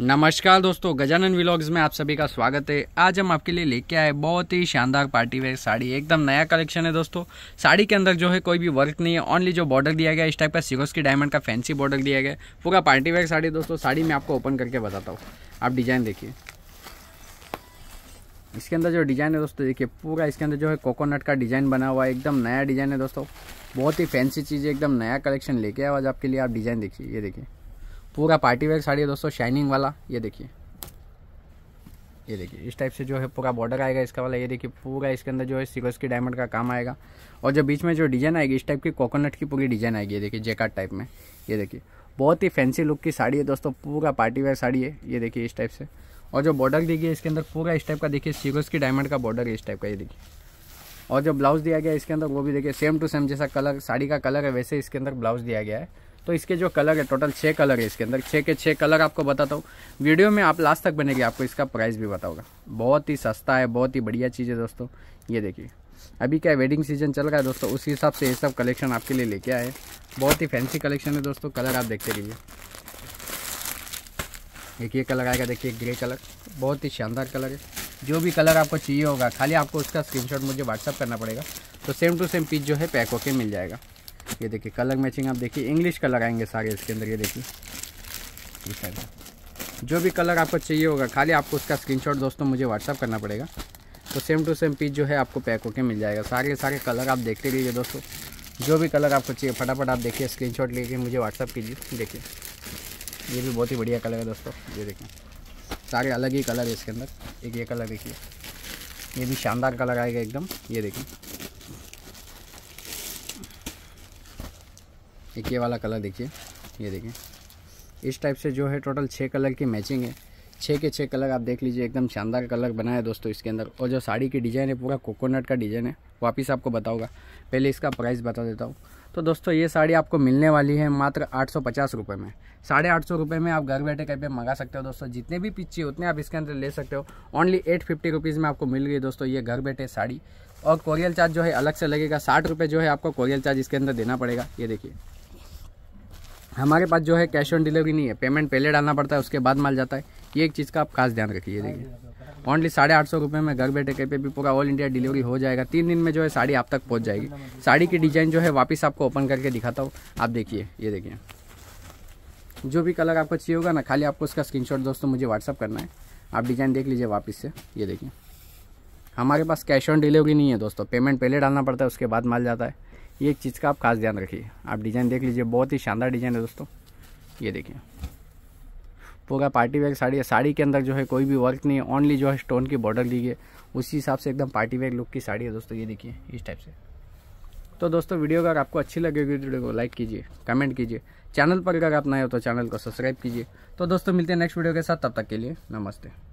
नमस्कार दोस्तों गजानन व्लॉग्स में आप सभी का स्वागत है आज हम आपके लिए लेके आए बहुत ही शानदार पार्टी वेयर साड़ी एकदम नया कलेक्शन है दोस्तों साड़ी के अंदर जो है कोई भी वर्क नहीं है ओनली जो बॉर्डर दिया गया इस टाइप का सिगोस की डायमंड का फैंसी बॉर्डर दिया गया पूरा पार्टी वेयर साड़ी दोस्तों साड़ी मैं आपको ओपन करके बताता हूँ आप डिजाइन देखिए इसके अंदर जो डिज़ाइन है दोस्तों देखिए पूरा इसके अंदर जो है कोकोनट का डिज़ाइन बना हुआ है एकदम नया डिज़ाइन है दोस्तों बहुत ही फैंसी चीज़ है एकदम नया कलेक्शन लेके आज आपके लिए आप डिज़ाइन देखिए ये देखिए पूरा पार्टी वेयर साड़ी है दोस्तों शाइनिंग वाला ये देखिए ये देखिए इस टाइप से जो है पूरा बॉर्डर आएगा इसका वाला ये देखिए पूरा इसके अंदर जो है सिकोस की डायमंड का काम आएगा और जो बीच में जो डिजाइन आएगी इस टाइप की कोकोनट की पूरी डिजाइन आएगी ये देखिए जेकाट टाइप में ये देखिए बहुत ही फैंसी लुक की साड़ी है दोस्तों पूरा पार्टी वेयर साड़ी है ये देखिए इस टाइप से और जो बॉर्डर दी गई इसके अंदर पूरा इस टाइप का देखिए सिकोस की डायमंड का बॉर्डर है इस टाइप का ये देखिए और जो ब्लाउज दिया गया इसके अंदर वो भी देखिए सेम टू सेम जैसा कलर साड़ी का कलर है वैसे इसके अंदर ब्लाउज दिया गया है तो इसके जो कलर है टोटल छः कलर है इसके अंदर छः के छः कलर आपको बताता हूँ वीडियो में आप लास्ट तक बनेगी आपको इसका प्राइस भी बताओगा बहुत ही सस्ता है बहुत ही बढ़िया चीज़ है दोस्तों ये देखिए अभी क्या वेडिंग सीजन चल रहा है दोस्तों उसी हिसाब से ये सब कलेक्शन आपके लिए लेके आए बहुत ही फैंसी कलेक्शन है दोस्तों कलर आप देखते रहिए एक ये कलर आएगा देखिए ग्रे कलर बहुत ही शानदार कलर है जो भी कलर आपको चाहिए होगा खाली आपको उसका स्क्रीनशॉट मुझे व्हाट्सअप करना पड़ेगा तो सेम टू सेम पीस जो है पैक होके मिल जाएगा ये देखिए कलर मैचिंग आप देखिए इंग्लिश कलर आएंगे सारे इसके अंदर ये देखिए जो भी कलर आपको चाहिए होगा खाली आपको उसका स्क्रीनशॉट दोस्तों मुझे व्हाट्सअप करना पड़ेगा तो सेम टू सेम पीस जो है आपको पैक होके मिल जाएगा सारे सारे कलर आप देखते रहिए दोस्तों जो भी कलर आपको चाहिए फटाफट आप देखिए शॉट लेके मुझे व्हाट्सअप कीजिए देखिए ये भी बहुत ही बढ़िया कलर है दोस्तों ये देखिए सारे अलग ही कलर है इसके अंदर एक ये कलर देखिए ये भी शानदार कलर आएगा एकदम ये देखिए एक ये वाला कलर देखिए ये देखिए इस टाइप से जो है टोटल छः कलर की मैचिंग है छः के छः कलर आप देख लीजिए एकदम शानदार कलर बनाया है दोस्तों इसके अंदर और जो साड़ी की डिज़ाइन है पूरा कोकोनट का डिज़ाइन है वापिस आपको बताऊँगा पहले इसका प्राइस बता देता हूँ तो दोस्तों ये साड़ी आपको मिलने वाली है मात्र आठ सौ पचास रुपये में साढ़े आठ सौ रुपये में आप घर बैठे कहीं पे मंगा सकते हो दोस्तों जितने भी पिच्ची चाहिए उतने आप इसके अंदर ले सकते हो ओनली एट फिफ्टी रुपीज़ में आपको मिल गई दोस्तों ये घर बैठे साड़ी और कोरियल चार्ज जो है अलग से लगेगा साठ रुपये जो है आपको कोरियल चार्ज इसके अंदर देना पड़ेगा ये देखिए हमारे पास जो है कैश ऑन डिलीवरी नहीं है पेमेंट पहले डालना पड़ता है उसके बाद माल जाता है ये एक चीज़ का आप खास ध्यान रखिए देखिए ओनली साढ़े आठ सौ रुपये में घर बैठे कहीं पे भी पूरा ऑल इंडिया डिलीवरी हो जाएगा तीन दिन में जो है साड़ी आप तक पहुंच जाएगी साड़ी की डिज़ाइन जो है वापस आपको ओपन करके दिखाता हूँ आप देखिए ये देखिए जो भी कलर आपको चाहिए होगा ना खाली आपको उसका स्क्रीनशॉट दोस्तों मुझे व्हाट्सअप करना है आप डिज़ाइन देख लीजिए वापस से ये देखिए हमारे पास कैश ऑन डिलीवरी नहीं है दोस्तों पेमेंट पहले डालना पड़ता है उसके बाद माल जाता है ये एक चीज़ का आप खास ध्यान रखिए आप डिज़ाइन देख लीजिए बहुत ही शानदार डिज़ाइन है दोस्तों ये देखिए पूरा पार्टी वेयर साड़ी है साड़ी के अंदर जो है कोई भी वर्क नहीं है ओनली जो है स्टोन की बॉर्डर दी उसी हिसाब से एकदम पार्टी वेयर लुक की साड़ी है दोस्तों ये देखिए इस टाइप से तो दोस्तों वीडियो अगर आपको अच्छी लगेगी वीडियो को लाइक कीजिए कमेंट कीजिए चैनल पर अगर आप नए हो तो चैनल को सब्सक्राइब कीजिए तो दोस्तों मिलते हैं नेक्स्ट वीडियो के साथ तब तक के लिए नमस्ते